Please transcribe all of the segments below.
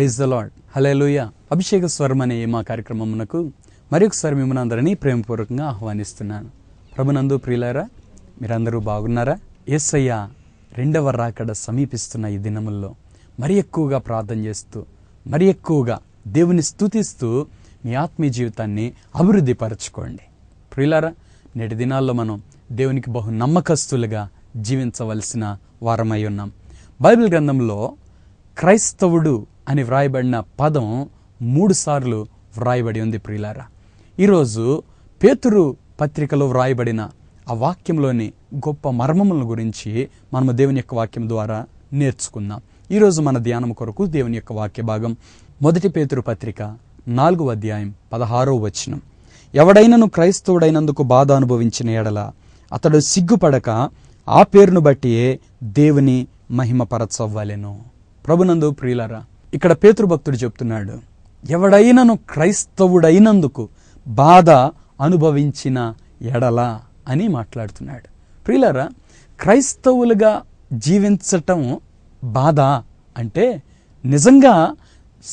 praise the lord లూయ అభిషేక స్వరం అనే మా కార్యక్రమమునకు మరొకసారి మిమ్మల్ని అందరినీ ప్రేమపూర్వకంగా ఆహ్వానిస్తున్నాను ప్రభునందు ప్రియులారా మీరందరూ బాగున్నారా ఎస్ఐయ రెండవ రాకడ సమీపిస్తున్న ఈ దినముల్లో మరి ఎక్కువగా ప్రార్థన చేస్తూ మరి ఎక్కువగా దేవుని స్థుతిస్తూ మీ ఆత్మీయ జీవితాన్ని అభివృద్ధి పరచుకోండి ప్రియులారా నేటి దినాల్లో మనం దేవునికి బహు నమ్మకస్తులుగా జీవించవలసిన వారమై ఉన్నాం బైబిల్ గ్రంథంలో క్రైస్తవుడు అని వ్రాయబడిన పదం మూడుసార్లు వ్రాయబడి ఉంది ప్రియులారా ఈరోజు పేతురు పత్రికలో వ్రాయబడిన ఆ వాక్యంలోని గొప్ప మర్మముల గురించి మనము దేవుని యొక్క వాక్యం ద్వారా నేర్చుకుందాం ఈరోజు మన ధ్యానం కొరకు దేవుని యొక్క వాక్య భాగం మొదటి పేతురు పత్రిక నాలుగు అధ్యాయం పదహారో వచనం ఎవడైనను క్రైస్తవుడైనందుకు బాధ అనుభవించిన ఎడల అతడు సిగ్గుపడక ఆ పేరును బట్టి దేవుని మహిమపరచవ్వాలెను ప్రభునందు ప్రియులరా ఇక్కడ పేతృభక్తుడు చెప్తున్నాడు ఎవడైనను క్రైస్తవుడైనందుకు బాధ అనుభవించిన ఎడల అని మాట్లాడుతున్నాడు ప్రియులరా క్రైస్తవులుగా జీవించటం బాధ అంటే నిజంగా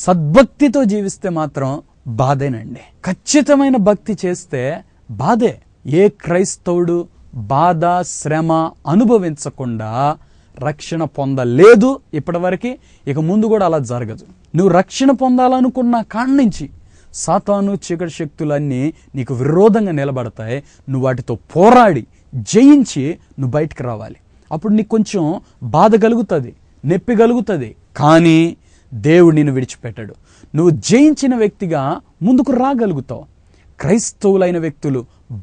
సద్భక్తితో జీవిస్తే మాత్రం బాధేనండి ఖచ్చితమైన భక్తి చేస్తే బాధే ఏ క్రైస్తవుడు బాధ శ్రమ అనుభవించకుండా రక్షణ పొందలేదు ఇప్పటివరకు ఇక ముందు కూడా అలా జరగదు నువ్వు రక్షణ పొందాలనుకున్న కాడి నుంచి సాతాను చీకటి శక్తులన్నీ నీకు విరోధంగా నిలబడతాయి నువ్వు వాటితో పోరాడి జయించి నువ్వు బయటకు రావాలి అప్పుడు నీకు కొంచెం బాధ కలుగుతుంది నొప్పి కలుగుతుంది కానీ దేవుడు నిన్ను విడిచిపెట్టాడు నువ్వు జయించిన వ్యక్తిగా ముందుకు రాగలుగుతావు క్రైస్తవులైన వ్యక్తులు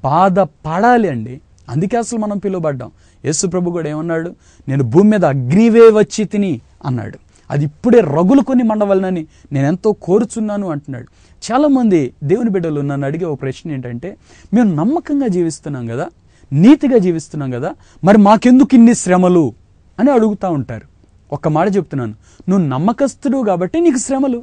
బాధ పడాలి అండి అందుకే అసలు మనం పిలువబడ్డాం యేసు ప్రభు కూడా ఏమన్నాడు నేను భూమి మీద అగ్నివే వచ్చి తిని అన్నాడు అది ఇప్పుడే రగులు కొన్ని మండవలనని నేను ఎంతో కోరుచున్నాను అంటున్నాడు చాలామంది దేవుని బిడ్డలు నన్ను అడిగే ఒక ప్రశ్న ఏంటంటే మేము నమ్మకంగా జీవిస్తున్నాం కదా నీతిగా జీవిస్తున్నాం కదా మరి మాకెందుకు ఇన్ని శ్రమలు అని అడుగుతూ ఉంటారు ఒక్క మాట చెప్తున్నాను నువ్వు నమ్మకస్తుడు కాబట్టి నీకు శ్రమలు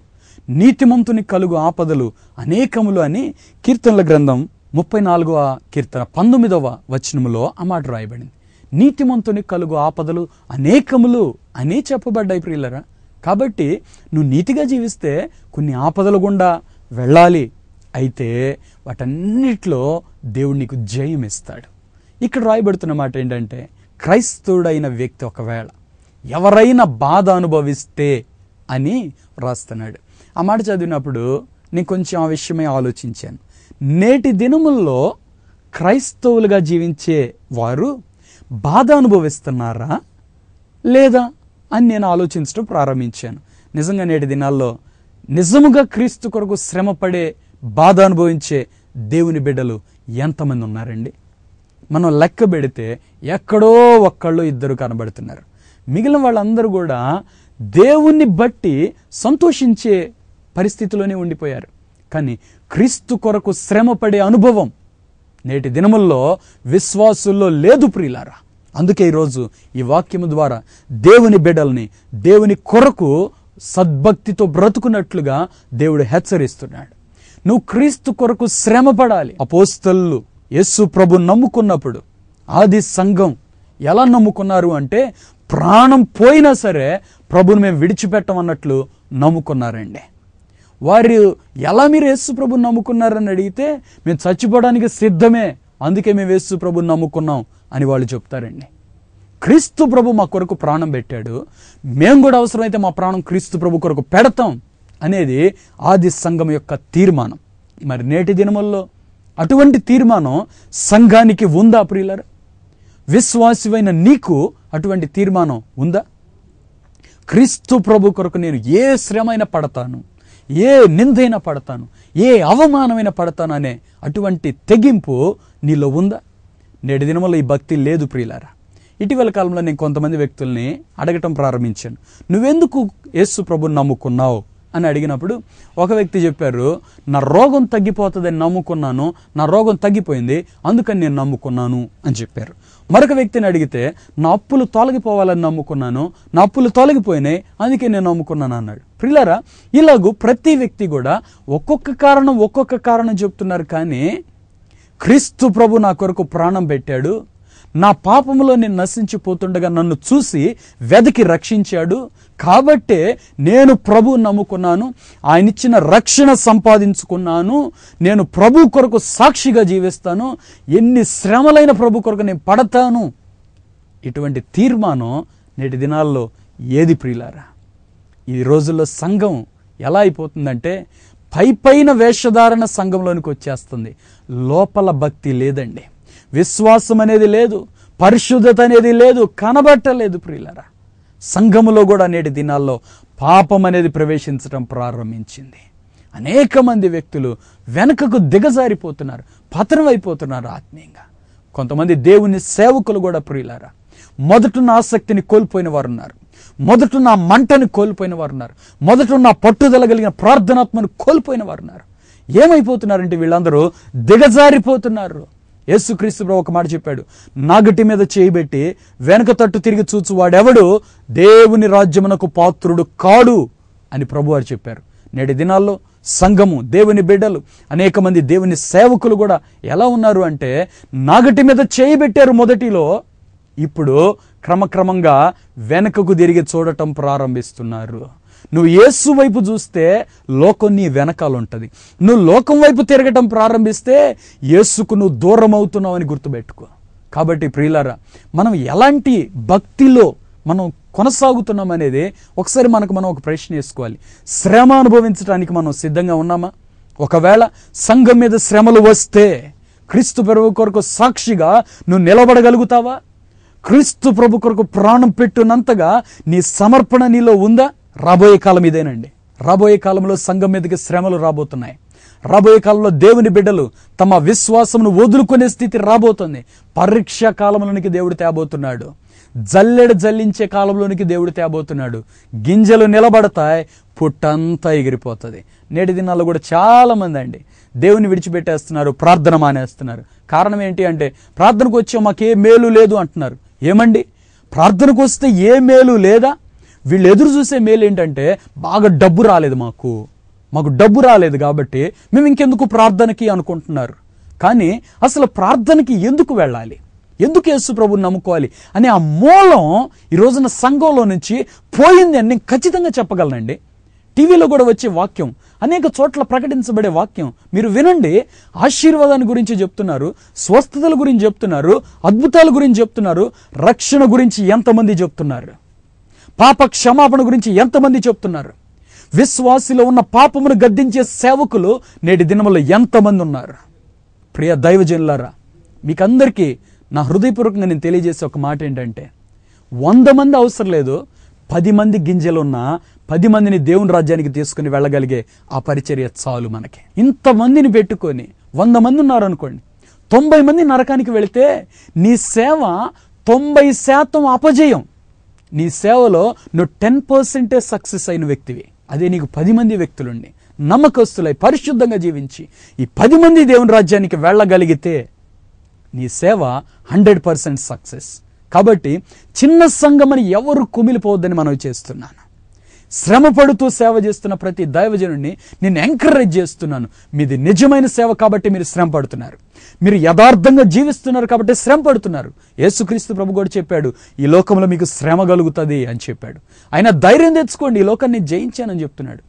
నీతిమంతుని కలుగు ఆపదలు అనేకములు అని కీర్తనల గ్రంథం ముప్పై నాలుగవ కీర్తన పంతొమ్మిదవ వచనములో ఆ మాట రాయబడింది నీతిమంతుని కలుగు ఆపదలు అనేకములు అనే చెప్పబడ్డాయి ప్రియులరా కాబట్టి నువ్వు నీతిగా జీవిస్తే కొన్ని ఆపదలు గుండా వెళ్ళాలి అయితే వాటన్నిటిలో దేవుడు నీకు జయం ఇస్తాడు ఇక్కడ రాయబడుతున్న మాట ఏంటంటే క్రైస్తవుడైన వ్యక్తి ఒకవేళ ఎవరైనా బాధ అనుభవిస్తే అని రాస్తున్నాడు ఆ మాట చదివినప్పుడు నేను కొంచెం ఆ విషయమే ఆలోచించాను నేటి దినముల్లో క్రైస్తవులుగా జీవించే వారు బాధ అనుభవిస్తున్నారా లేదా అని నేను ఆలోచించడం ప్రారంభించాను నిజంగా నేటి దినాల్లో నిజముగా క్రీస్తు కొరకు శ్రమపడే బాధ అనుభవించే దేవుని బిడ్డలు ఎంతమంది ఉన్నారండి మనం లెక్క పెడితే ఎక్కడో ఒక్కళ్ళు ఇద్దరు కనబడుతున్నారు మిగిలిన వాళ్ళందరూ కూడా దేవుణ్ణి బట్టి సంతోషించే పరిస్థితిలోనే ఉండిపోయారు కానీ క్రీస్తు కొరకు శ్రమపడే అనుభవం నేటి దినముల్లో విశ్వాసుల్లో లేదు ప్రియులారా అందుకే ఈరోజు ఈ వాక్యము ద్వారా దేవుని బిడ్డల్ని దేవుని కొరకు సద్భక్తితో బ్రతుకున్నట్లుగా దేవుడు హెచ్చరిస్తున్నాడు నువ్వు క్రీస్తు కొరకు శ్రమ పడాలి అపోస్తల్లు యస్సు ప్రభు నమ్ముకున్నప్పుడు ఆది సంఘం ఎలా నమ్ముకున్నారు అంటే ప్రాణం పోయినా సరే ప్రభుని మేము విడిచిపెట్టమన్నట్లు నమ్ముకున్నారండి వారు ఎలా మీరు యేసు ప్రభుని నమ్ముకున్నారని అడిగితే మేము చచ్చిపోవడానికి సిద్ధమే అందుకే మేము యేసు ప్రభుని నమ్ముకున్నాం అని వాళ్ళు చెప్తారండి క్రీస్తు ప్రభు మా కొరకు ప్రాణం పెట్టాడు మేము కూడా అవసరమైతే మా ప్రాణం క్రీస్తు ప్రభు కొరకు పెడతాం అనేది ఆది సంఘం యొక్క తీర్మానం మరి నేటి దినముల్లో అటువంటి తీర్మానం సంఘానికి ఉందా ప్రియులర్ విశ్వాసివైన నీకు అటువంటి తీర్మానం ఉందా క్రీస్తు ప్రభు కొరకు నేను ఏ శ్రమైనా పడతాను ఏ నిందైనా పడతాను ఏ అవమానమైన పడతాను అనే అటువంటి తెగింపు నీలో ఉందా నేటి దినములో ఈ భక్తి లేదు ప్రియులారా ఇటీవల కాలంలో నేను కొంతమంది వ్యక్తుల్ని అడగటం ప్రారంభించాను నువ్వెందుకు యేసు ప్రభుని నమ్ముకున్నావు అని అడిగినప్పుడు ఒక వ్యక్తి చెప్పారు నా రోగం తగ్గిపోతుందని నమ్ముకున్నాను నా రోగం తగ్గిపోయింది అందుకని నేను నమ్ముకున్నాను అని చెప్పారు మరొక వ్యక్తిని అడిగితే నా అప్పులు తొలగిపోవాలని నమ్ముకున్నాను నా అప్పులు తొలగిపోయినాయి అందుకే నేను నమ్ముకున్నాను అన్నాడు ప్రిల్లరా ఇలాగూ ప్రతి వ్యక్తి కూడా ఒక్కొక్క కారణం ఒక్కొక్క కారణం చెప్తున్నారు కానీ క్రీస్తు ప్రభు నా కొరకు ప్రాణం పెట్టాడు నా పాపములో నేను నశించిపోతుండగా నన్ను చూసి వెదకి రక్షించాడు కాబట్టే నేను ప్రభు నమ్ముకున్నాను ఆయన ఇచ్చిన రక్షణ సంపాదించుకున్నాను నేను ప్రభు కొరకు సాక్షిగా జీవిస్తాను ఎన్ని శ్రమలైన ప్రభు కొరకు నేను పడతాను ఇటువంటి తీర్మానం నేటి దినాల్లో ఏది ప్రియులారా ఈ రోజుల్లో సంఘం ఎలా అయిపోతుందంటే పై పైన వేషధారణ సంఘంలోనికి వచ్చేస్తుంది లోపల భక్తి లేదండి విశ్వాసం అనేది లేదు పరిశుద్ధత అనేది లేదు కనబట్టలేదు ప్రియులరా సంఘములో కూడా నేటి దినాల్లో పాపం అనేది ప్రవేశించడం ప్రారంభించింది అనేక మంది వ్యక్తులు వెనుకకు దిగజారిపోతున్నారు పతనమైపోతున్నారు ఆత్మీయంగా కొంతమంది దేవుని సేవకులు కూడా ప్రియులారా మొదటిన ఆసక్తిని కోల్పోయిన వారు ఉన్నారు మొదట నా మంటను కోల్పోయిన వారు ఉన్నారు మొదట నా పట్టుదల కలిగిన ప్రార్థనాత్మను కోల్పోయిన వారు ఉన్నారు ఏమైపోతున్నారంటే వీళ్ళందరూ దిగజారిపోతున్నారు యేసుక్రీస్తు ఒక మాట చెప్పాడు నాగటి మీద చేయిబెట్టి వెనక తట్టు తిరిగి చూచు వాడెవడు దేవుని రాజ్యమునకు పాత్రుడు కాడు అని ప్రభువారు చెప్పారు నేటి దినాల్లో సంఘము దేవుని బిడ్డలు అనేక మంది దేవుని సేవకులు కూడా ఎలా ఉన్నారు అంటే నాగటి మీద చేయి పెట్టారు మొదటిలో ఇప్పుడు క్రమక్రమంగా వెనకకు తిరిగి చూడటం ప్రారంభిస్తున్నారు నువ్వు ఏసు వైపు చూస్తే లోకం నీ వెనకాల ఉంటుంది నువ్వు లోకం వైపు తిరగటం ప్రారంభిస్తే ఏసుకు నువ్వు దూరం అవుతున్నావు అని గుర్తుపెట్టుకో కాబట్టి ప్రియులారా మనం ఎలాంటి భక్తిలో మనం కొనసాగుతున్నాం అనేది ఒకసారి మనకు మనం ఒక ప్రశ్న వేసుకోవాలి శ్రమ అనుభవించడానికి మనం సిద్ధంగా ఉన్నామా ఒకవేళ సంఘం మీద శ్రమలు వస్తే క్రీస్తు పెరుగు కొరకు సాక్షిగా నువ్వు నిలబడగలుగుతావా క్రీస్తు ప్రభు కొరకు ప్రాణం పెట్టునంతగా నీ సమర్పణ నీలో ఉందా రాబోయే కాలం ఇదేనండి రాబోయే కాలంలో సంఘం మీదకి శ్రమలు రాబోతున్నాయి రాబోయే కాలంలో దేవుని బిడ్డలు తమ విశ్వాసమును వదులుకునే స్థితి రాబోతుంది పరీక్ష కాలంలోనికి దేవుడు తేబోతున్నాడు జల్లెడ జల్లించే కాలంలోనికి దేవుడు తేబోతున్నాడు గింజలు నిలబడతాయి పుట్టంతా ఎగిరిపోతుంది నేటి దినాల్లో కూడా చాలామంది అండి దేవుని విడిచిపెట్టేస్తున్నారు ప్రార్థన మానేస్తున్నారు కారణం ఏంటి అంటే ప్రార్థనకు వచ్చే మాకే మేలు లేదు అంటున్నారు ఏమండి ప్రార్థనకు వస్తే ఏ మేలు లేదా వీళ్ళు ఎదురు చూసే మేలు ఏంటంటే బాగా డబ్బు రాలేదు మాకు మాకు డబ్బు రాలేదు కాబట్టి మేము ఇంకెందుకు ప్రార్థనకి అనుకుంటున్నారు కానీ అసలు ప్రార్థనకి ఎందుకు వెళ్ళాలి ఎందుకు యేసు ప్రభుని నమ్ముకోవాలి అనే ఆ మూలం ఈ రోజున సంఘంలో నుంచి పోయింది అని నేను ఖచ్చితంగా చెప్పగలనండి టీవీలో కూడా వచ్చే వాక్యం అనేక చోట్ల ప్రకటించబడే వాక్యం మీరు వినండి ఆశీర్వాదాన్ని గురించి చెప్తున్నారు స్వస్థతల గురించి చెప్తున్నారు అద్భుతాల గురించి చెప్తున్నారు రక్షణ గురించి ఎంతమంది చెప్తున్నారు పాప క్షమాపణ గురించి ఎంతమంది చెప్తున్నారు విశ్వాసిలో ఉన్న పాపమును గద్దించే సేవకులు నేటి దినములో ఎంతమంది ఉన్నారు ప్రియ దైవజనులారా మీకందరికీ నా హృదయపూర్వకంగా నేను తెలియజేసే ఒక మాట ఏంటంటే వంద మంది అవసరం లేదు పది మంది గింజలున్నా పది మందిని దేవుని రాజ్యానికి తీసుకుని వెళ్ళగలిగే ఆ పరిచర్య చాలు మనకి ఇంతమందిని పెట్టుకొని వంద మంది ఉన్నారనుకోండి తొంభై మంది నరకానికి వెళితే నీ సేవ తొంభై శాతం అపజయం నీ సేవలో నువ్వు టెన్ పర్సెంటే సక్సెస్ అయిన వ్యక్తివి అదే నీకు పది మంది వ్యక్తులుండి నమ్మకస్తులై పరిశుద్ధంగా జీవించి ఈ పది మంది దేవుని రాజ్యానికి వెళ్ళగలిగితే నీ సేవ హండ్రెడ్ పర్సెంట్ సక్సెస్ కాబట్టి చిన్న సంఘమని ఎవరు కుమిలిపోవద్దని మనం చేస్తున్నాను శ్రమ పడుతూ సేవ చేస్తున్న ప్రతి దైవజనుడిని నేను ఎంకరేజ్ చేస్తున్నాను మీది నిజమైన సేవ కాబట్టి మీరు శ్రమ పడుతున్నారు మీరు యథార్థంగా జీవిస్తున్నారు కాబట్టి శ్రమ పడుతున్నారు యేసుక్రీస్తు ప్రభు కూడా చెప్పాడు ఈ లోకంలో మీకు శ్రమ కలుగుతుంది అని చెప్పాడు ఆయన ధైర్యం తెచ్చుకోండి ఈ లోకాన్ని జయించానని చెప్తున్నాడు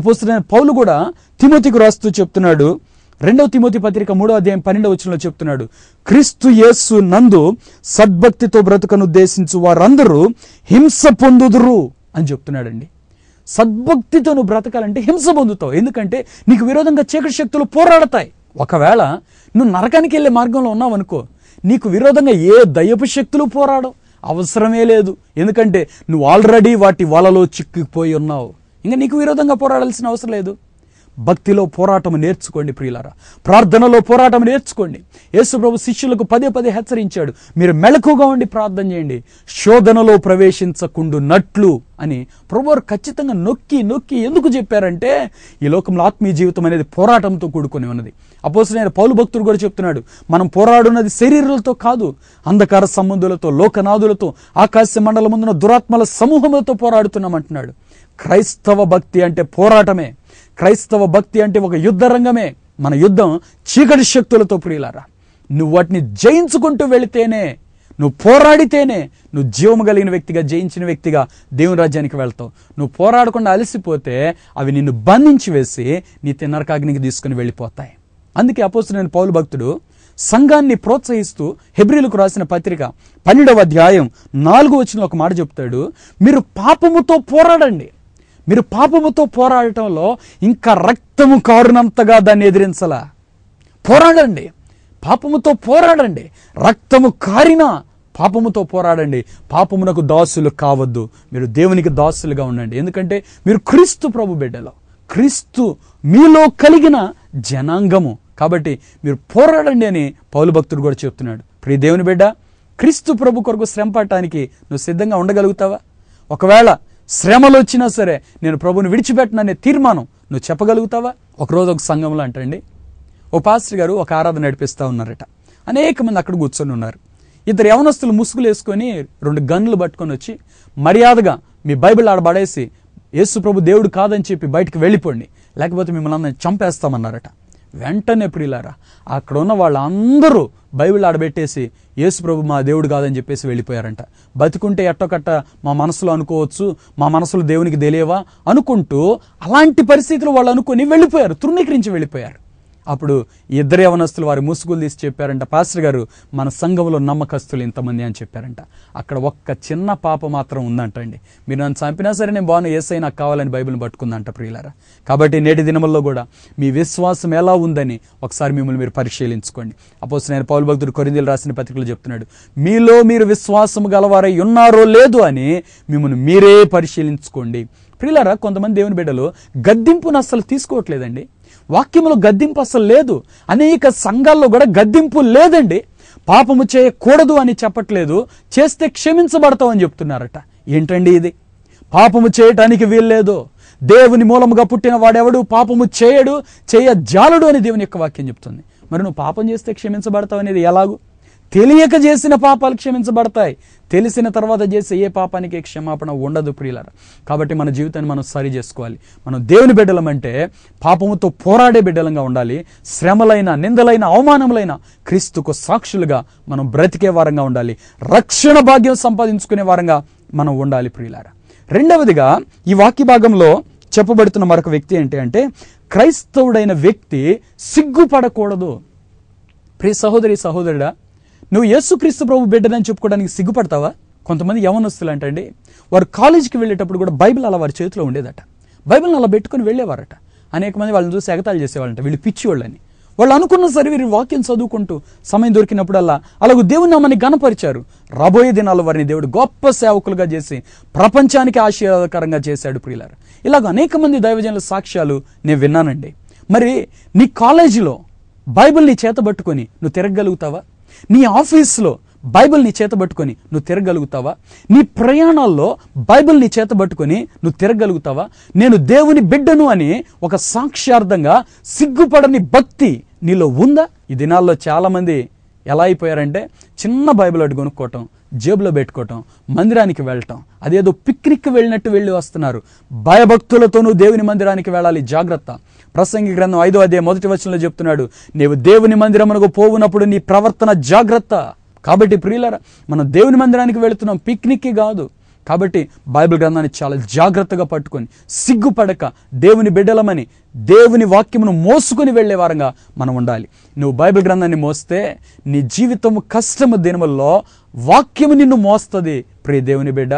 అపోస్తున్న పౌలు కూడా తిమోతికి రాస్తూ చెప్తున్నాడు రెండవ తిమోతి పత్రిక మూడవ అధ్యాయం పన్నెండవ వచ్చినలో చెప్తున్నాడు క్రీస్తు యేసు నందు సద్భక్తితో బ్రతుకను ఉద్దేశించు వారందరూ హింస పొందుదురు అని చెప్తున్నాడండి సద్భక్తితో నువ్వు బ్రతకాలంటే హింస పొందుతావు ఎందుకంటే నీకు విరోధంగా చీకటి శక్తులు పోరాడతాయి ఒకవేళ నువ్వు నరకానికి వెళ్ళే మార్గంలో ఉన్నావు అనుకో నీకు విరోధంగా ఏ దయపు శక్తులు పోరాడవు అవసరమే లేదు ఎందుకంటే నువ్వు ఆల్రెడీ వాటి వలలో చిక్కుపోయి ఉన్నావు ఇంకా నీకు విరోధంగా పోరాడాల్సిన అవసరం లేదు భక్తిలో పోరాటం నేర్చుకోండి ప్రియులారా ప్రార్థనలో పోరాటం నేర్చుకోండి యేసుప్రభు శిష్యులకు పదే పదే హెచ్చరించాడు మీరు మెలకుగా ఉండి ప్రార్థన చేయండి శోధనలో ప్రవేశించకుండునట్లు అని ప్రభువారు ఖచ్చితంగా నొక్కి నొక్కి ఎందుకు చెప్పారంటే ఈ లోకంలో ఆత్మీయ జీవితం అనేది పోరాటంతో కూడుకుని ఉన్నది అపోసలైన పౌలు భక్తుడు కూడా చెప్తున్నాడు మనం పోరాడున్నది శరీరాలతో కాదు అంధకార సంబంధులతో లోకనాథులతో ఆకాశ మండలం ముందున దురాత్మల సమూహములతో అంటున్నాడు క్రైస్తవ భక్తి అంటే పోరాటమే క్రైస్తవ భక్తి అంటే ఒక యుద్ధ రంగమే మన యుద్ధం చీకటి శక్తులతో ప్రియులారా నువ్వు వాటిని జయించుకుంటూ వెళితేనే నువ్వు పోరాడితేనే నువ్వు జీవం కలిగిన వ్యక్తిగా జయించిన వ్యక్తిగా దేవుని రాజ్యానికి వెళ్తావు నువ్వు పోరాడకుండా అలసిపోతే అవి నిన్ను బంధించి వేసి నీ తిన్నరకాగ్నికి తీసుకుని వెళ్ళిపోతాయి అందుకే నేను పౌలు భక్తుడు సంఘాన్ని ప్రోత్సహిస్తూ హెబ్రిలకు రాసిన పత్రిక పన్నెండవ అధ్యాయం నాలుగో వచ్చిన ఒక మాట చెప్తాడు మీరు పాపముతో పోరాడండి మీరు పాపముతో పోరాడటంలో ఇంకా రక్తము కారునంతగా దాన్ని ఎదిరించాల పోరాడండి పాపముతో పోరాడండి రక్తము కారినా పాపముతో పోరాడండి పాపమునకు దాసులు కావద్దు మీరు దేవునికి దాసులుగా ఉండండి ఎందుకంటే మీరు క్రీస్తు ప్రభు బిడ్డలో క్రీస్తు మీలో కలిగిన జనాంగము కాబట్టి మీరు పోరాడండి అని పౌలు భక్తుడు కూడా చెప్తున్నాడు ప్రియ దేవుని బిడ్డ క్రీస్తు ప్రభు కొరకు శ్రమ నువ్వు సిద్ధంగా ఉండగలుగుతావా ఒకవేళ శ్రమలు వచ్చినా సరే నేను ప్రభుని విడిచిపెట్టననే తీర్మానం నువ్వు చెప్పగలుగుతావా ఒకరోజు ఒక సంఘంలో అంటండి ఓ పాస్టర్ గారు ఒక ఆరాధన నడిపిస్తూ ఉన్నారట అనేక మంది అక్కడ కూర్చొని ఉన్నారు ఇద్దరు యవనస్తులు ముసుగులు వేసుకొని రెండు గన్లు పట్టుకొని వచ్చి మర్యాదగా మీ బైబిల్ ఆడ పడేసి యేసు ప్రభు దేవుడు కాదని చెప్పి బయటకు వెళ్ళిపోండి లేకపోతే మిమ్మల్ని చంపేస్తామన్నారట వెంటనే ప్రియులారా అక్కడ ఉన్న వాళ్ళందరూ బైబిల్ ఆడబెట్టేసి యేసు ప్రభు మా దేవుడు కాదని చెప్పేసి వెళ్ళిపోయారంట బతికుంటే ఎట్టొకట్ట మా మనసులో అనుకోవచ్చు మా మనసులో దేవునికి తెలియవా అనుకుంటూ అలాంటి పరిస్థితులు వాళ్ళు అనుకుని వెళ్ళిపోయారు తృణీకరించి వెళ్ళిపోయారు అప్పుడు ఇద్దరు యవనస్తులు వారి ముసుగులు తీసి చెప్పారంట పాస్టర్ గారు మన సంఘంలో నమ్మకస్తులు ఇంతమంది అని చెప్పారంట అక్కడ ఒక్క చిన్న పాప మాత్రం ఉందంటండి మీరు నన్ను చంపినా సరే నేను బాగున్నా ఏసై నాకు కావాలని బైబిల్ని పట్టుకుందంట ప్రియులారా కాబట్టి నేటి దినముల్లో కూడా మీ విశ్వాసం ఎలా ఉందని ఒకసారి మిమ్మల్ని మీరు పరిశీలించుకోండి అపోజ్ నేను పౌరు భక్తుడు కొరిందీలు రాసిన పత్రికలు చెప్తున్నాడు మీలో మీరు విశ్వాసం గలవారై ఉన్నారో లేదు అని మిమ్మల్ని మీరే పరిశీలించుకోండి ప్రియులారా కొంతమంది దేవుని బిడ్డలు గద్దింపును అస్సలు తీసుకోవట్లేదండి వాక్యంలో గద్దింపు అసలు లేదు అనేక సంఘాల్లో కూడా గద్దింపు లేదండి పాపము చేయకూడదు అని చెప్పట్లేదు చేస్తే అని చెప్తున్నారట ఏంటండి ఇది పాపము చేయటానికి వీల్లేదు దేవుని మూలముగా పుట్టిన వాడెవడు పాపము చేయడు చేయ జాలుడు అని దేవుని యొక్క వాక్యం చెప్తుంది మరి నువ్వు పాపం చేస్తే క్షమించబడతావు అనేది ఎలాగూ తెలియక చేసిన పాపాలు క్షమించబడతాయి తెలిసిన తర్వాత చేసే ఏ పాపానికి క్షమాపణ ఉండదు ప్రియులర కాబట్టి మన జీవితాన్ని మనం సరి చేసుకోవాలి మనం దేవుని బిడ్డలం అంటే పాపముతో పోరాడే బిడ్డలంగా ఉండాలి శ్రమలైన నిందలైన అవమానములైన క్రీస్తుకు సాక్షులుగా మనం బ్రతికే వారంగా ఉండాలి రక్షణ భాగ్యం సంపాదించుకునే వారంగా మనం ఉండాలి ప్రియులార రెండవదిగా ఈ వాక్య భాగంలో చెప్పబడుతున్న మరొక వ్యక్తి ఏంటి అంటే క్రైస్తవుడైన వ్యక్తి సిగ్గుపడకూడదు ప్రియ సహోదరి సహోదరుడా నువ్వు యేసుక్రీస్తు ప్రభు బిడ్డనని చెప్పుకోవడానికి సిగ్గుపడతావా కొంతమంది యవనస్తులు అంటే వారు కాలేజీకి వెళ్ళేటప్పుడు కూడా బైబిల్ అలా వారి చేతిలో ఉండేదట బైబిల్ని అలా పెట్టుకుని వెళ్ళేవారట అనేక మంది వాళ్ళని చూసి ఎగతాలు చేసేవాళ్ళంట వీళ్ళు పిచ్చి వాళ్ళని వాళ్ళు అనుకున్న సరే వీరి వాక్యం చదువుకుంటూ సమయం దొరికినప్పుడల్లా అలాగే దేవుని నామాన్ని గనపరిచారు రాబోయే దినాల్లో వారిని దేవుడు గొప్ప సేవకులుగా చేసి ప్రపంచానికి ఆశీర్వాదకరంగా చేశాడు ప్రియులారు ఇలాగ అనేక మంది దైవజనుల సాక్ష్యాలు నేను విన్నానండి మరి నీ కాలేజీలో బైబిల్ని చేతబట్టుకొని నువ్వు తిరగగలుగుతావా నీ ఆఫీస్లో బైబిల్ని చేతబట్టుకొని నువ్వు తిరగలుగుతావా నీ ప్రయాణాల్లో బైబిల్ని చేతబట్టుకొని నువ్వు తిరగలుగుతావా నేను దేవుని బిడ్డను అని ఒక సాక్ష్యార్థంగా సిగ్గుపడని భక్తి నీలో ఉందా ఈ దినాల్లో చాలామంది ఎలా అయిపోయారంటే చిన్న బైబిల్ అటు కొనుక్కోవటం జేబులో పెట్టుకోవటం మందిరానికి వెళ్ళటం అదేదో పిక్నిక్ వెళ్ళినట్టు వెళ్ళి వస్తున్నారు భయభక్తులతోనూ దేవుని మందిరానికి వెళ్ళాలి జాగ్రత్త ప్రసంగి గ్రంథం ఐదో అదే మొదటి వచనంలో చెప్తున్నాడు నీవు దేవుని మందిరమునకు పోవునప్పుడు నీ ప్రవర్తన జాగ్రత్త కాబట్టి ప్రియులరా మనం దేవుని మందిరానికి వెళుతున్నాం పిక్నిక్కి కాదు కాబట్టి బైబిల్ గ్రంథాన్ని చాలా జాగ్రత్తగా పట్టుకొని సిగ్గుపడక దేవుని బిడ్డలమని దేవుని వాక్యమును మోసుకొని వెళ్లే వారంగా మనం ఉండాలి నువ్వు బైబిల్ గ్రంథాన్ని మోస్తే నీ జీవితము కష్టము దినముల్లో వాక్యము నిన్ను మోస్తుంది ప్రియ దేవుని బిడ్డ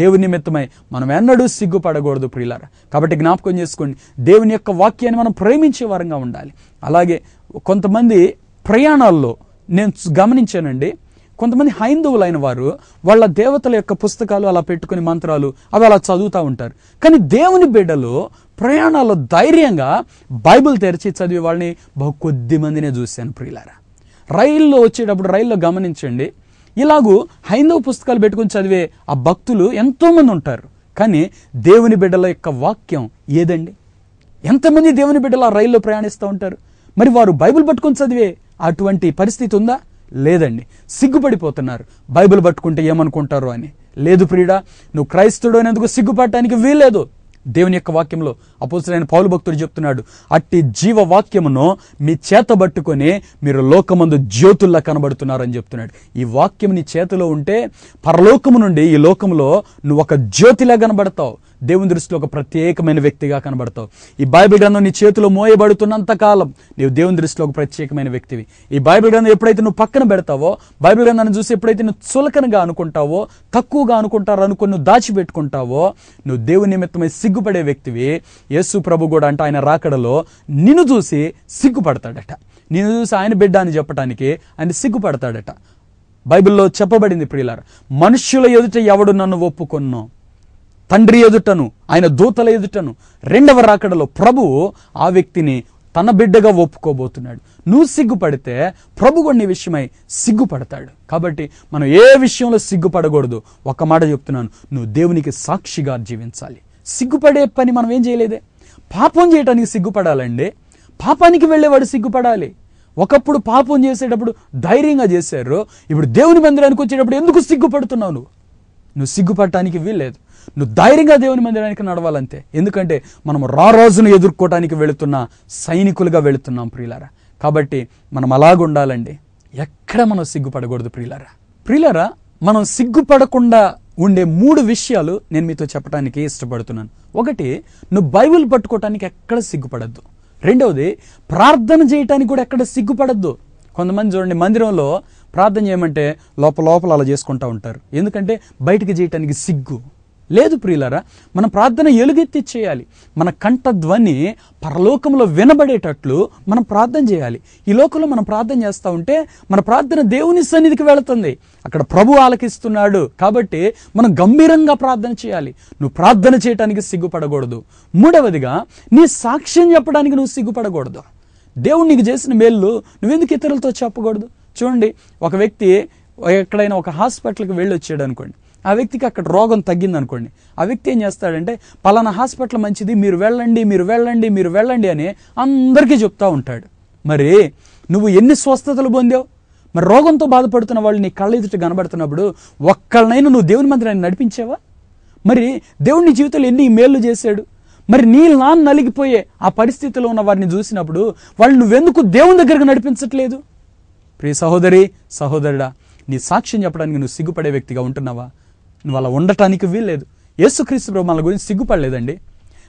దేవుని నిమిత్తమై మనం ఎన్నడూ సిగ్గుపడకూడదు ప్రియులార కాబట్టి జ్ఞాపకం చేసుకోండి దేవుని యొక్క వాక్యాన్ని మనం ప్రేమించే వారంగా ఉండాలి అలాగే కొంతమంది ప్రయాణాల్లో నేను గమనించానండి కొంతమంది హైందవులైన వారు వాళ్ళ దేవతల యొక్క పుస్తకాలు అలా పెట్టుకుని మంత్రాలు అవి అలా చదువుతూ ఉంటారు కానీ దేవుని బిడ్డలు ప్రయాణాల్లో ధైర్యంగా బైబిల్ తెరిచి చదివే వాళ్ళని బహు కొద్ది మందినే చూశాను ప్రియులారా రైల్లో వచ్చేటప్పుడు రైల్లో గమనించండి ఇలాగూ హైందవ పుస్తకాలు పెట్టుకుని చదివే ఆ భక్తులు ఎంతోమంది ఉంటారు కానీ దేవుని బిడ్డల యొక్క వాక్యం ఏదండి ఎంతమంది దేవుని బిడ్డలు ఆ రైల్లో ప్రయాణిస్తూ ఉంటారు మరి వారు బైబిల్ పట్టుకుని చదివే అటువంటి పరిస్థితి ఉందా లేదండి సిగ్గుపడిపోతున్నారు బైబిల్ పట్టుకుంటే ఏమనుకుంటారు అని లేదు ప్రియుడా నువ్వు క్రైస్తవుడు అనేందుకు సిగ్గుపడటానికి వీల్లేదు దేవుని యొక్క వాక్యంలో అపోసరైన పౌలు భక్తుడు చెప్తున్నాడు అట్టి జీవ వాక్యమును మీ పట్టుకొని మీరు లోకమందు జ్యోతుల్లా కనబడుతున్నారని చెప్తున్నాడు ఈ వాక్యం నీ చేతిలో ఉంటే పరలోకము నుండి ఈ లోకంలో నువ్వు ఒక జ్యోతిలా కనబడతావు దేవుని దృష్టిలో ఒక ప్రత్యేకమైన వ్యక్తిగా కనబడతావు ఈ బైబిల్ గ్రంథం నీ చేతిలో మోయబడుతున్నంత కాలం నీవు దేవుని దృష్టిలో ఒక ప్రత్యేకమైన వ్యక్తివి ఈ బైబిల్ గ్రంథం ఎప్పుడైతే నువ్వు పక్కన పెడతావో బైబిల్ గ్రంథాన్ని చూసి ఎప్పుడైతే నువ్వు చులకనగా అనుకుంటావో తక్కువగా అనుకుంటారు అనుకుని నువ్వు దాచిపెట్టుకుంటావో నువ్వు దేవుని నిమిత్తమై సిగ్గుపడే వ్యక్తివి యేసు ప్రభు కూడా అంటే ఆయన రాకడలో నిన్ను చూసి సిగ్గుపడతాడట నిన్ను చూసి ఆయన బిడ్డ అని చెప్పడానికి ఆయన సిగ్గుపడతాడట బైబిల్లో చెప్పబడింది ప్రియులారు మనుష్యుల ఎదుట ఎవడు నన్ను ఒప్పుకున్నావు తండ్రి ఎదుటను ఆయన దూతల ఎదుటను రెండవ రాకడలో ప్రభు ఆ వ్యక్తిని తన బిడ్డగా ఒప్పుకోబోతున్నాడు నువ్వు సిగ్గుపడితే ప్రభు కొన్ని విషయమై సిగ్గుపడతాడు కాబట్టి మనం ఏ విషయంలో సిగ్గుపడకూడదు ఒక మాట చెప్తున్నాను నువ్వు దేవునికి సాక్షిగా జీవించాలి సిగ్గుపడే పని మనం ఏం చేయలేదే పాపం చేయటానికి సిగ్గుపడాలండి పాపానికి వెళ్ళేవాడు సిగ్గుపడాలి ఒకప్పుడు పాపం చేసేటప్పుడు ధైర్యంగా చేశారు ఇప్పుడు దేవుని మందిరానికి వచ్చేటప్పుడు ఎందుకు సిగ్గుపడుతున్నావు నువ్వు నువ్వు సిగ్గుపడటానికి వీల్లేదు నువ్వు ధైర్యంగా దేవుని మందిరానికి నడవాలంతే ఎందుకంటే మనం రా రోజును ఎదుర్కోవడానికి వెళుతున్న సైనికులుగా వెళుతున్నాం ప్రియులారా కాబట్టి మనం అలాగుండాలండి ఎక్కడ మనం సిగ్గుపడకూడదు ప్రియులారా ప్రియులారా మనం సిగ్గుపడకుండా ఉండే మూడు విషయాలు నేను మీతో చెప్పడానికి ఇష్టపడుతున్నాను ఒకటి నువ్వు బైబిల్ పట్టుకోవటానికి ఎక్కడ సిగ్గుపడద్దు రెండవది ప్రార్థన చేయటానికి కూడా ఎక్కడ సిగ్గుపడద్దు కొంతమంది చూడండి మందిరంలో ప్రార్థన చేయమంటే లోపల లోపల అలా చేసుకుంటూ ఉంటారు ఎందుకంటే బయటికి చేయటానికి సిగ్గు లేదు ప్రియులరా మన ప్రార్థన ఎలుగెత్తి చేయాలి మన కంఠ ధ్వని పరలోకంలో వినబడేటట్లు మనం ప్రార్థన చేయాలి ఈ లోకంలో మనం ప్రార్థన చేస్తూ ఉంటే మన ప్రార్థన దేవుని సన్నిధికి వెళుతుంది అక్కడ ప్రభు ఆలకిస్తున్నాడు కాబట్టి మనం గంభీరంగా ప్రార్థన చేయాలి నువ్వు ప్రార్థన చేయటానికి సిగ్గుపడకూడదు మూడవదిగా నీ సాక్ష్యం చెప్పడానికి నువ్వు సిగ్గుపడకూడదు దేవుడు నీకు చేసిన మేళ్ళు నువ్వెందుకు ఇతరులతో చెప్పకూడదు చూడండి ఒక వ్యక్తి ఎక్కడైనా ఒక హాస్పిటల్కి వెళ్ళి వచ్చాడు అనుకోండి ఆ వ్యక్తికి అక్కడ రోగం తగ్గింది అనుకోండి ఆ వ్యక్తి ఏం చేస్తాడంటే పలానా హాస్పిటల్ మంచిది మీరు వెళ్ళండి మీరు వెళ్ళండి మీరు వెళ్ళండి అని అందరికీ చెప్తూ ఉంటాడు మరి నువ్వు ఎన్ని స్వస్థతలు పొందావు మరి రోగంతో బాధపడుతున్న వాళ్ళు నీ కళ్ళ ఎదుట కనబడుతున్నప్పుడు ఒక్కళ్ళనైనా నువ్వు దేవుని మందిరాన్ని నడిపించావా మరి దేవుని జీవితంలో ఎన్ని మేళ్ళు చేశాడు మరి నీ నాన్న నలిగిపోయే ఆ పరిస్థితిలో ఉన్న వారిని చూసినప్పుడు వాళ్ళు నువ్వెందుకు దేవుని దగ్గరకు నడిపించట్లేదు ప్రియ సహోదరి సహోదరుడా నీ సాక్ష్యం చెప్పడానికి నువ్వు సిగ్గుపడే వ్యక్తిగా ఉంటున్నావా నువ్వు అలా ఉండటానికి వీల్లేదు యేసుక్రీస్తు ప్రభు మన గురించి సిగ్గుపడలేదండి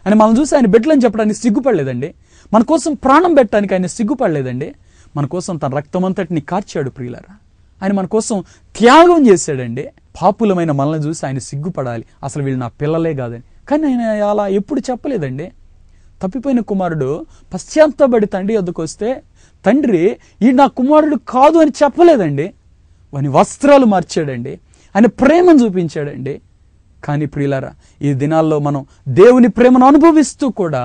అని మనం చూసి ఆయన బిడ్డలని చెప్పడానికి సిగ్గుపడలేదండి మన కోసం ప్రాణం పెట్టడానికి ఆయన సిగ్గుపడలేదండి మన కోసం తన రక్తం అంతటిని కార్చాడు ప్రియులారా ఆయన మన కోసం త్యాగం చేశాడండి పాపులమైన మనల్ని చూసి ఆయన సిగ్గుపడాలి అసలు వీళ్ళు నా పిల్లలే కాదని కానీ ఆయన అలా ఎప్పుడు చెప్పలేదండి తప్పిపోయిన కుమారుడు పశ్చాత్తపడి తండ్రి వద్దకు వస్తే తండ్రి ఈ నా కుమారుడు కాదు అని చెప్పలేదండి వాని వస్త్రాలు మార్చాడండి ఆయన ప్రేమను చూపించాడండి కానీ ప్రియులారా ఈ దినాల్లో మనం దేవుని ప్రేమను అనుభవిస్తూ కూడా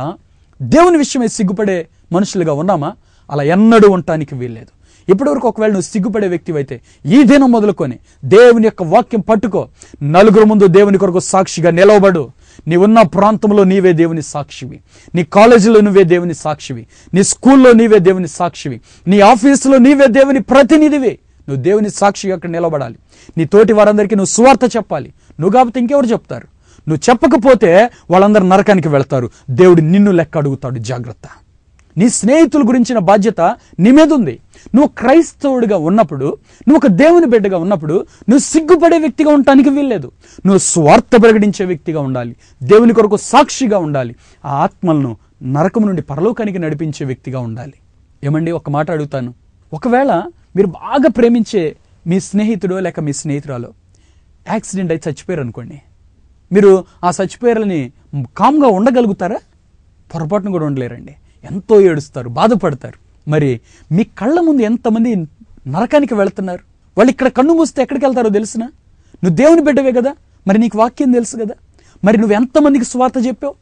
దేవుని విషయమే సిగ్గుపడే మనుషులుగా ఉన్నామా అలా ఎన్నడూ ఉండటానికి వీల్లేదు ఇప్పటివరకు ఒకవేళ నువ్వు సిగ్గుపడే వ్యక్తి అయితే ఈ దినం మొదలుకొని దేవుని యొక్క వాక్యం పట్టుకో నలుగురు ముందు దేవుని కొరకు సాక్షిగా నిలవబడు నీ ఉన్న ప్రాంతంలో నీవే దేవుని సాక్షివి నీ కాలేజీలో నువ్వే దేవుని సాక్షివి నీ స్కూల్లో నీవే దేవుని సాక్షివి నీ ఆఫీసులో నీవే దేవుని ప్రతినిధివి నువ్వు దేవుని సాక్షిగా అక్కడ నిలబడాలి నీ తోటి వారందరికీ నువ్వు సువార్త చెప్పాలి నువ్వు కాబట్టి ఇంకెవరు చెప్తారు నువ్వు చెప్పకపోతే వాళ్ళందరూ నరకానికి వెళ్తారు దేవుడు నిన్ను లెక్క అడుగుతాడు జాగ్రత్త నీ స్నేహితుల గురించిన బాధ్యత నీ మీద ఉంది నువ్వు క్రైస్తవుడిగా ఉన్నప్పుడు నువ్వు ఒక దేవుని బిడ్డగా ఉన్నప్పుడు నువ్వు సిగ్గుపడే వ్యక్తిగా ఉండటానికి వీల్లేదు నువ్వు స్వార్థ ప్రకటించే వ్యక్తిగా ఉండాలి దేవుని కొరకు సాక్షిగా ఉండాలి ఆ ఆత్మలను నరకం నుండి పరలోకానికి నడిపించే వ్యక్తిగా ఉండాలి ఏమండి ఒక మాట అడుగుతాను ఒకవేళ మీరు బాగా ప్రేమించే మీ స్నేహితుడో లేక మీ స్నేహితురాలో యాక్సిడెంట్ అయి చచ్చిపోయారు అనుకోండి మీరు ఆ చచ్చిపోయారని కామ్గా ఉండగలుగుతారా పొరపాటును కూడా ఉండలేరండి ఎంతో ఏడుస్తారు బాధపడతారు మరి మీ కళ్ళ ముందు ఎంతమంది నరకానికి వెళుతున్నారు వాళ్ళు ఇక్కడ కన్ను మూస్తే ఎక్కడికి వెళ్తారో తెలిసిన నువ్వు దేవుని బిడ్డవే కదా మరి నీకు వాక్యం తెలుసు కదా మరి నువ్వు ఎంతమందికి స్వార్థ చెప్పావు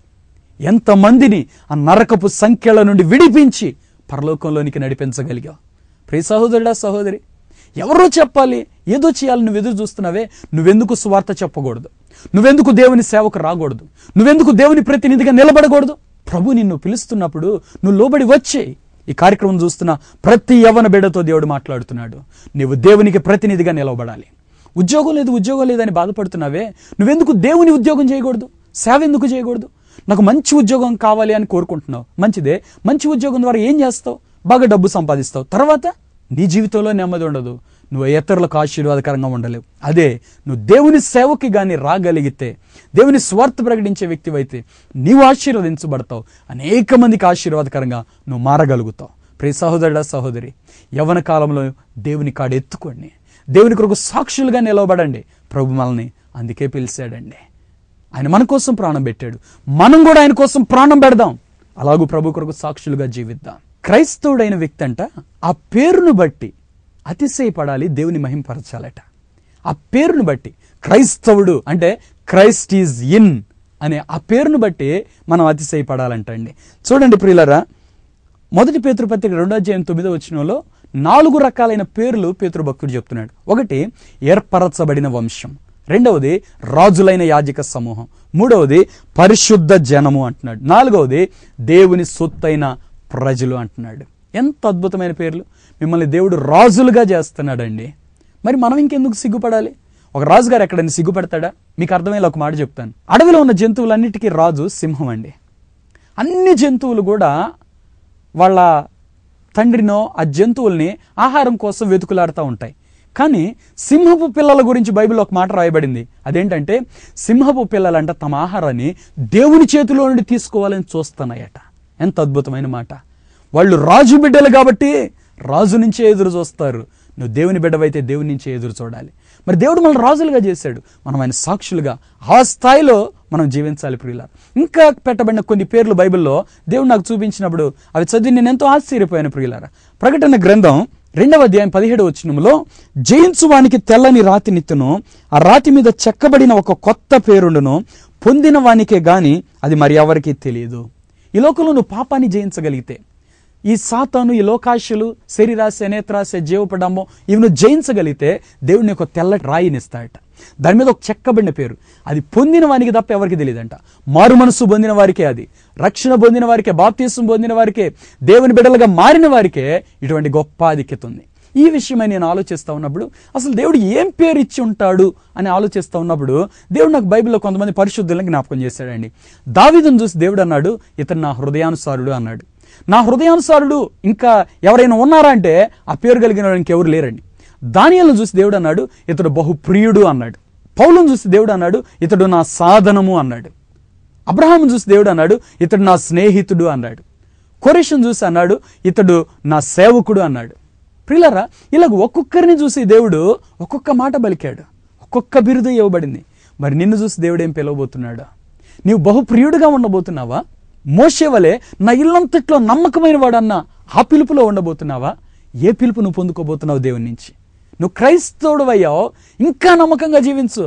ఎంతమందిని ఆ నరకపు సంఖ్యల నుండి విడిపించి పరలోకంలోనికి నడిపించగలిగావు ప్రియ సహోదరుడా సహోదరి ఎవరో చెప్పాలి ఏదో చేయాలి నువ్వు ఎదురు చూస్తున్నావే నువ్వెందుకు స్వార్థ చెప్పకూడదు నువ్వెందుకు దేవుని సేవకు రాకూడదు నువ్వెందుకు దేవుని ప్రతినిధిగా నిలబడకూడదు ప్రభు నిన్ను పిలుస్తున్నప్పుడు నువ్వు లోబడి వచ్చే ఈ కార్యక్రమం చూస్తున్న ప్రతి యవన బిడ్డతో దేవుడు మాట్లాడుతున్నాడు నువ్వు దేవునికి ప్రతినిధిగా నిలబడాలి ఉద్యోగం లేదు ఉద్యోగం లేదని బాధపడుతున్నావే నువ్వెందుకు దేవుని ఉద్యోగం చేయకూడదు సేవ ఎందుకు చేయకూడదు నాకు మంచి ఉద్యోగం కావాలి అని కోరుకుంటున్నావు మంచిదే మంచి ఉద్యోగం ద్వారా ఏం చేస్తావు బాగా డబ్బు సంపాదిస్తావు తర్వాత నీ జీవితంలో నెమ్మది ఉండదు నువ్వు ఇతరులకు ఆశీర్వాదకరంగా ఉండలేవు అదే నువ్వు దేవుని సేవకి కానీ రాగలిగితే దేవుని స్వార్థ ప్రకటించే వ్యక్తివైతే నీవు ఆశీర్వదించబడతావు అనేక మందికి ఆశీర్వాదకరంగా నువ్వు మారగలుగుతావు ప్రే సహోదరుడా సహోదరి యవన కాలంలో దేవుని కాడు ఎత్తుకోండి దేవుని కొరకు సాక్షులుగా నిలవబడండి ప్రభు మనల్ని అందుకే పిలిచాడండి ఆయన మన కోసం ప్రాణం పెట్టాడు మనం కూడా ఆయన కోసం ప్రాణం పెడదాం అలాగూ ప్రభు కొరకు సాక్షులుగా జీవిద్దాం క్రైస్తవుడైన వ్యక్తి అంట ఆ పేరును బట్టి అతిశయపడాలి దేవుని మహింపరచాలట ఆ పేరును బట్టి క్రైస్తవుడు అంటే క్రైస్ట్ ఈజ్ ఇన్ అనే ఆ పేరును బట్టి మనం అతిశయపడాలంటండి చూడండి ప్రియులరా మొదటి పేతృపత్రిక రెండో అధ్యాయం తొమ్మిదో వచ్చినలో నాలుగు రకాలైన పేర్లు పేతృభక్తుడు చెప్తున్నాడు ఒకటి ఏర్పరచబడిన వంశం రెండవది రాజులైన యాజక సమూహం మూడవది పరిశుద్ధ జనము అంటున్నాడు నాలుగవది దేవుని సొత్తైన ప్రజలు అంటున్నాడు ఎంత అద్భుతమైన పేర్లు మిమ్మల్ని దేవుడు రాజులుగా చేస్తున్నాడండి మరి మనం ఇంకెందుకు సిగ్గుపడాలి ఒక రాజుగారు ఎక్కడైనా సిగ్గుపడతాడా మీకు అర్థమయ్యేలా ఒక మాట చెప్తాను అడవిలో ఉన్న జంతువులన్నిటికీ రాజు సింహం అండి అన్ని జంతువులు కూడా వాళ్ళ తండ్రినో ఆ జంతువుల్ని ఆహారం కోసం వెతుకులాడుతూ ఉంటాయి కానీ సింహపు పిల్లల గురించి బైబిల్ ఒక మాట రాయబడింది అదేంటంటే సింహపు పిల్లలంట తమ ఆహారాన్ని దేవుని చేతిలో నుండి తీసుకోవాలని చూస్తున్నాయట ఎంత అద్భుతమైన మాట వాళ్ళు రాజు బిడ్డలు కాబట్టి రాజు నుంచే ఎదురు చూస్తారు నువ్వు దేవుని బిడ్డవైతే దేవుని నుంచే ఎదురు చూడాలి మరి దేవుడు మనల్ని రాజులుగా చేశాడు మనం ఆయన సాక్షులుగా ఆ స్థాయిలో మనం జీవించాలి ప్రియుల ఇంకా పెట్టబడిన కొన్ని పేర్లు బైబిల్లో దేవుడు నాకు చూపించినప్పుడు అవి చదివి నేను ఎంతో ఆశ్చర్యపోయాను ప్రియులారా ప్రకటన గ్రంథం రెండవ అధ్యాయం పదిహేడు వచ్చినంలో జయించువానికి తెల్లని రాతి నిత్తును ఆ రాతి మీద చెక్కబడిన ఒక కొత్త పేరుండును పొందిన వానికే గాని అది మరి ఎవరికీ తెలియదు ఈ లోకంలో నువ్వు పాపాన్ని జయించగలిగితే ఈ సాతాను ఈ లోకాశులు శరీరాశ నేత్రాశ జీవపడము ఇవి నువ్వు జయించగలిగితే దేవుడిని ఒక తెల్ల రాయినిస్తాయట దాని మీద ఒక చెక్కబడిన పేరు అది పొందిన వానికి తప్ప ఎవరికి తెలియదంట మారు మనసు పొందిన వారికే అది రక్షణ పొందిన వారికే బాప్తీసం పొందిన వారికే దేవుని బిడ్డలుగా మారిన వారికే ఇటువంటి గొప్ప ఆధిక్యత ఉంది ఈ విషయమై నేను ఆలోచిస్తూ ఉన్నప్పుడు అసలు దేవుడు ఏం పేరు ఇచ్చి ఉంటాడు అని ఆలోచిస్తూ ఉన్నప్పుడు దేవుడు నాకు బైబిల్లో కొంతమంది పరిశుద్ధులను జ్ఞాపకం చేశాడండి దావిదను చూసి దేవుడు అన్నాడు ఇతను నా హృదయానుసారుడు అన్నాడు నా హృదయానుసారుడు ఇంకా ఎవరైనా ఉన్నారా అంటే ఆ పేరు కలిగిన వాడికి ఇంకెవరు లేరండి దానియాలను చూసి దేవుడు అన్నాడు ఇతడు బహుప్రియుడు అన్నాడు పౌలను చూసి దేవుడు అన్నాడు ఇతడు నా సాధనము అన్నాడు అబ్రహాం చూసి దేవుడు అన్నాడు ఇతడు నా స్నేహితుడు అన్నాడు కొరేషన్ చూసి అన్నాడు ఇతడు నా సేవకుడు అన్నాడు ప్రిలరా ఇలాగ ఒక్కొక్కరిని చూసి దేవుడు ఒక్కొక్క మాట బలికాడు ఒక్కొక్క బిరుదు ఇవ్వబడింది మరి నిన్ను చూసి దేవుడు ఏం పిలవబోతున్నాడు నీవు బహుప్రియుడిగా ఉండబోతున్నావా మోసేవలే నా ఇల్లంతట్లో నమ్మకమైన వాడన్న ఆ పిలుపులో ఉండబోతున్నావా ఏ పిలుపు నువ్వు పొందుకోబోతున్నావు దేవుని నుంచి నువ్వు క్రైస్తవుడు అయ్యావు ఇంకా నమ్మకంగా జీవించు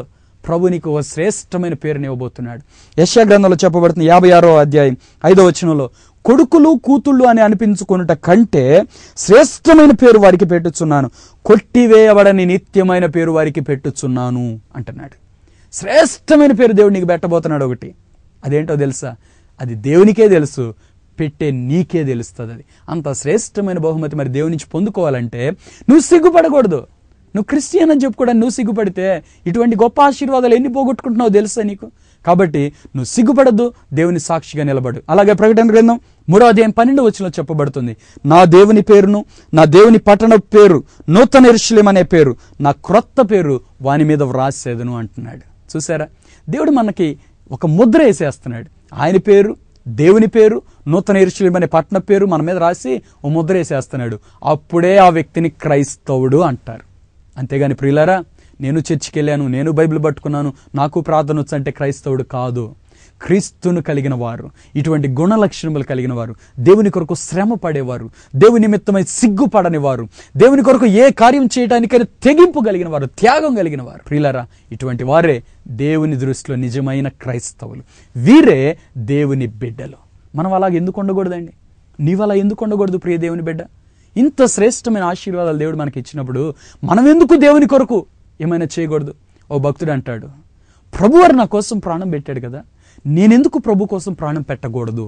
ప్రభు నీకు ఓ శ్రేష్టమైన పేరుని ఇవ్వబోతున్నాడు యశాగ్రంథంలో చెప్పబడుతున్న యాభై ఆరో అధ్యాయం ఐదో వచనంలో కొడుకులు కూతుళ్ళు అని అనిపించుకున్నట కంటే శ్రేష్టమైన పేరు వారికి పెట్టుచున్నాను కొట్టివేయబడని నిత్యమైన పేరు వారికి పెట్టుచున్నాను అంటున్నాడు శ్రేష్టమైన పేరు దేవుడి నీకు పెట్టబోతున్నాడు ఒకటి అదేంటో తెలుసా అది దేవునికే తెలుసు పెట్టే నీకే తెలుస్తుంది అది అంత శ్రేష్టమైన బహుమతి మరి దేవుని నుంచి పొందుకోవాలంటే నువ్వు సిగ్గుపడకూడదు నువ్వు క్రిస్టియన్ అని చెప్పుకోవడానికి నువ్వు సిగ్గుపడితే ఇటువంటి గొప్ప ఆశీర్వాదాలు ఎన్ని పోగొట్టుకుంటున్నావు తెలుసా నీకు కాబట్టి నువ్వు సిగ్గుపడద్దు దేవుని సాక్షిగా నిలబడు అలాగే ప్రకటన గ్రంథం మూడో అధ్యాయం పన్నెండు వచ్చిన చెప్పబడుతుంది నా దేవుని పేరును నా దేవుని పట్టణ పేరు నూతన ఇరుషులేం అనే పేరు నా క్రొత్త పేరు వాని మీద వ్రాసేదను అంటున్నాడు చూసారా దేవుడు మనకి ఒక ముద్ర వేసేస్తున్నాడు ఆయన పేరు దేవుని పేరు నూతన ఇరుషులేం అనే పట్టణ పేరు మన మీద రాసి ఓ ముద్ర వేసేస్తున్నాడు అప్పుడే ఆ వ్యక్తిని క్రైస్తవుడు అంటారు అంతేగాని ప్రియులారా నేను చర్చికి వెళ్ళాను నేను బైబిల్ పట్టుకున్నాను నాకు ప్రార్థన వచ్చంటే క్రైస్తవుడు కాదు క్రీస్తును కలిగిన వారు ఇటువంటి లక్షణములు కలిగిన వారు దేవుని కొరకు శ్రమ పడేవారు దేవు నిమిత్తమై సిగ్గుపడని వారు దేవుని కొరకు ఏ కార్యం చేయడానికైనా తెగింపు కలిగిన వారు త్యాగం కలిగిన వారు ప్రియులరా ఇటువంటి వారే దేవుని దృష్టిలో నిజమైన క్రైస్తవులు వీరే దేవుని బిడ్డలు మనం అలా ఎందుకు ఉండకూడదండి నీవు అలా ఎందుకు ఉండకూడదు ప్రియ దేవుని బిడ్డ ఇంత శ్రేష్టమైన ఆశీర్వాదాలు దేవుడు మనకి ఇచ్చినప్పుడు మనం ఎందుకు దేవుని కొరకు ఏమైనా చేయకూడదు ఓ భక్తుడు అంటాడు ప్రభువారు నా కోసం ప్రాణం పెట్టాడు కదా నేనెందుకు ప్రభు కోసం ప్రాణం పెట్టకూడదు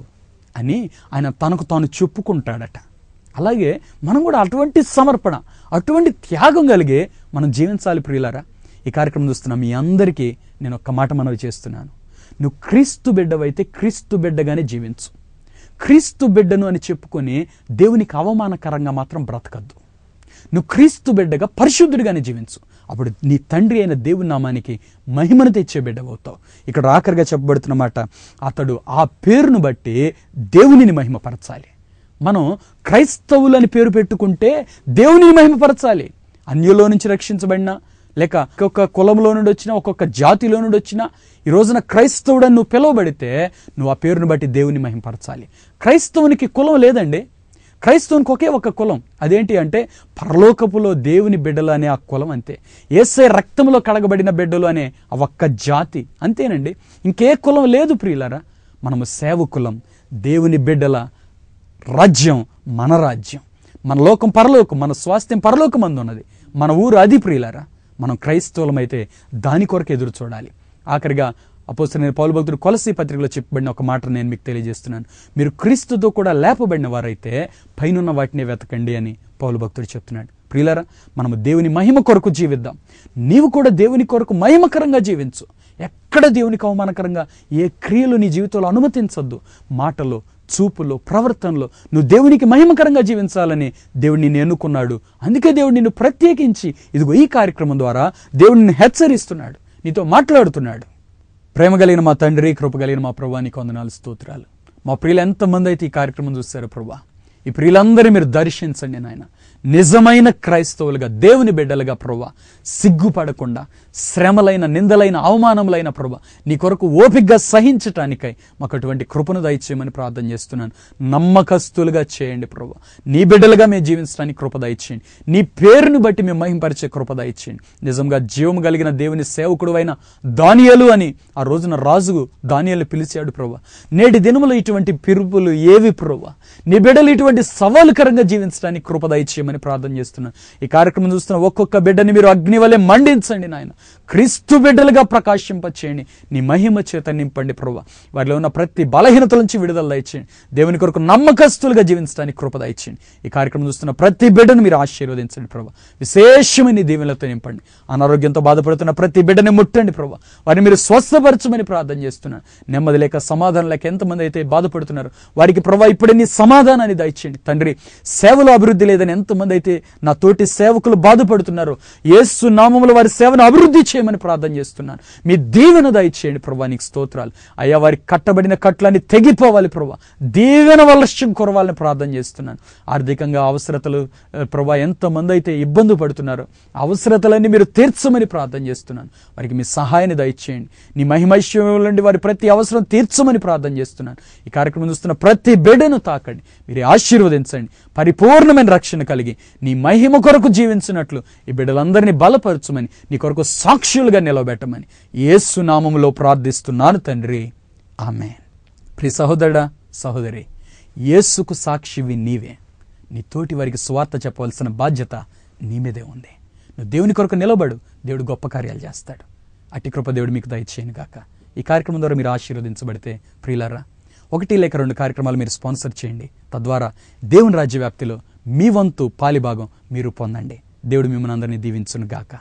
అని ఆయన తనకు తాను చెప్పుకుంటాడట అలాగే మనం కూడా అటువంటి సమర్పణ అటువంటి త్యాగం కలిగే మనం జీవించాలి ప్రియులారా ఈ కార్యక్రమం చూస్తున్న మీ అందరికీ నేను ఒక్క మాట మనవి చేస్తున్నాను నువ్వు క్రీస్తు బిడ్డవైతే క్రీస్తు బిడ్డగానే జీవించు క్రీస్తు బిడ్డను అని చెప్పుకొని దేవునికి అవమానకరంగా మాత్రం బ్రతకద్దు నువ్వు క్రీస్తు బిడ్డగా పరిశుద్ధుడిగానే జీవించు అప్పుడు నీ తండ్రి అయిన దేవుని నామానికి మహిమను తెచ్చే బిడ్డవవుతావు ఇక్కడ ఆఖరిగా చెప్పబడుతున్నమాట అతడు ఆ పేరును బట్టి దేవునిని మహిమపరచాలి మనం క్రైస్తవులని పేరు పెట్టుకుంటే దేవునిని మహిమపరచాలి అన్యులో నుంచి రక్షించబడిన లేక ఒక్కొక్క కులంలో నుండి వచ్చినా ఒక్కొక్క జాతిలో నుండి వచ్చిన ఈ రోజున క్రైస్తవుడని నువ్వు పిలువబడితే నువ్వు ఆ పేరును బట్టి దేవుని మహిమపరచాలి క్రైస్తవునికి కులం లేదండి క్రైస్తవునికి ఒకే ఒక కులం అదేంటి అంటే పరలోకపులో దేవుని బిడ్డలు అనే ఆ కులం అంతే ఏసే రక్తంలో కడగబడిన బిడ్డలు అనే ఆ ఒక్క జాతి అంతేనండి ఇంకే కులం లేదు ప్రియులరా మనము సేవకులం దేవుని బిడ్డల రాజ్యం మన రాజ్యం మన లోకం పరలోకం మన స్వాస్థ్యం పరలోకం అందు ఉన్నది మన ఊరు అది ప్రియులరా మనం క్రైస్తవులమైతే దాని కొరకు ఎదురు చూడాలి ఆఖరిగా అపోస్తే నేను పౌలు భక్తుడు కొలసీ పత్రికలో చెప్పబడిన ఒక మాట నేను మీకు తెలియజేస్తున్నాను మీరు క్రీస్తుతో కూడా లేపబడిన వారైతే పైనున్న వాటిని వెతకండి అని పౌలు భక్తుడు చెప్తున్నాడు ప్రియులరా మనము దేవుని మహిమ కొరకు జీవిద్దాం నీవు కూడా దేవుని కొరకు మహిమకరంగా జీవించు ఎక్కడ దేవునికి అవమానకరంగా ఏ క్రియలు నీ జీవితంలో అనుమతించొద్దు మాటలో చూపులో ప్రవర్తనలో నువ్వు దేవునికి మహిమకరంగా జీవించాలని దేవుడిని నిన్ను ఎన్నుకున్నాడు అందుకే దేవుడు నిన్ను ప్రత్యేకించి ఇదిగో ఈ కార్యక్రమం ద్వారా దేవుడిని హెచ్చరిస్తున్నాడు నీతో మాట్లాడుతున్నాడు ప్రేమ కలిగిన మా తండ్రి కృపగలిగిన మా ప్రభా నీకు వందనాలు స్తోత్రాలు మా ప్రియులు ఎంతమంది అయితే ఈ కార్యక్రమం చూస్తారు ప్రభా ఈ ప్రియులందరూ మీరు దర్శించండి నాయన నిజమైన క్రైస్తవులుగా దేవుని బిడ్డలుగా ప్రభా సిగ్గుపడకుండా శ్రమలైన నిందలైన అవమానములైన ప్రభా నీ కొరకు ఓపిగ్గా సహించటానికై మాకు అటువంటి కృపను దయచేయమని ప్రార్థన చేస్తున్నాను నమ్మకస్తులుగా చేయండి ప్రభా నీ బిడ్డలుగా మేము జీవించడానికి కృప దయచేయండి నీ పేరును బట్టి మేము మహింపరిచే కృప దయచేయండి నిజంగా జీవము కలిగిన దేవుని సేవకుడు అయిన దానియలు అని ఆ రోజున రాజుకు దానియలు పిలిచాడు ప్రభా నేటి దినములు ఇటువంటి పిరుపులు ఏవి ప్రభా నీ బిడ్డలు ఇటువంటి సవాలుకరంగా జీవించడానికి కృప దయచేయమని చేయమని ప్రార్థన చేస్తున్నాను ఈ కార్యక్రమం చూస్తున్న ఒక్కొక్క బిడ్డని మీరు అగ్ని వలె మండించండి నాయన క్రీస్తు బిడ్డలుగా ప్రకాశింపచేయండి నీ మహిమ చేత నింపండి ప్రభు వారిలో ఉన్న ప్రతి బలహీనతల నుంచి విడుదల దయచేయండి దేవుని కొరకు నమ్మకస్తులుగా జీవించడానికి కృప దయచేయండి ఈ కార్యక్రమం చూస్తున్న ప్రతి బిడ్డను మీరు ఆశీర్వదించండి ప్రభు విశేషమైన దీవెనలతో నింపండి అనారోగ్యంతో బాధపడుతున్న ప్రతి బిడ్డని ముట్టండి ప్రభు వారిని మీరు స్వస్థపరచమని ప్రార్థన చేస్తున్నాను నెమ్మది లేక సమాధానం లేక ఎంతమంది అయితే బాధపడుతున్నారు వారికి ప్రభు ఇప్పుడు నీ సమాధానాన్ని దయచేయండి తండ్రి సేవలో అభివృద్ధి లేదని ఎంతమంది అయితే నా తోటి సేవకులు బాధపడుతున్నారు ఏసు నామములు వారి సేవను అభివృద్ధి దయచేయమని ప్రార్థన చేస్తున్నాను మీ దీవెన దయచేయండి ప్రభా నీకు స్తోత్రాలు అయ్యా వారికి కట్టబడిన కట్లన్నీ తెగిపోవాలి ప్రభా దీవెన వలస్యం కొరవాలని ప్రార్థన చేస్తున్నాను ఆర్థికంగా అవసరతలు ప్రభా ఎంతమంది అయితే ఇబ్బంది పడుతున్నారో అవసరతలన్నీ మీరు తీర్చమని ప్రార్థన చేస్తున్నాను వారికి మీ సహాయాన్ని దయచేయండి నీ మహిమైశ్వర్యండి వారి ప్రతి అవసరం తీర్చమని ప్రార్థన చేస్తున్నాను ఈ కార్యక్రమం చూస్తున్న ప్రతి బిడ్డను తాకండి మీరు ఆశీర్వదించండి పరిపూర్ణమైన రక్షణ కలిగి నీ మహిమ కొరకు జీవించినట్లు ఈ బిడ్డలందరినీ బలపరచమని నీ కొరకు సాక్షి సాక్షులుగా నిలబెట్టమని సునామంలో ప్రార్థిస్తున్నాను తండ్రి ఆమె ప్రి సహోదరుడా సహోదరి యేసుకు సాక్షివి నీవే నీ తోటి వారికి స్వార్థ చెప్పవలసిన బాధ్యత నీ మీదే ఉంది నువ్వు దేవుని కొరకు నిలబడు దేవుడు గొప్ప కార్యాలు చేస్తాడు అట్టి కృప దేవుడు మీకు దయచేయను కాక ఈ కార్యక్రమం ద్వారా మీరు ఆశీర్వదించబడితే ప్రియులరా ఒకటి లేక రెండు కార్యక్రమాలు మీరు స్పాన్సర్ చేయండి తద్వారా దేవుని రాజ్యవ్యాప్తిలో మీ వంతు పాలిభాగం మీరు పొందండి దేవుడు మిమ్మల్ని అందరినీ దీవించును గాక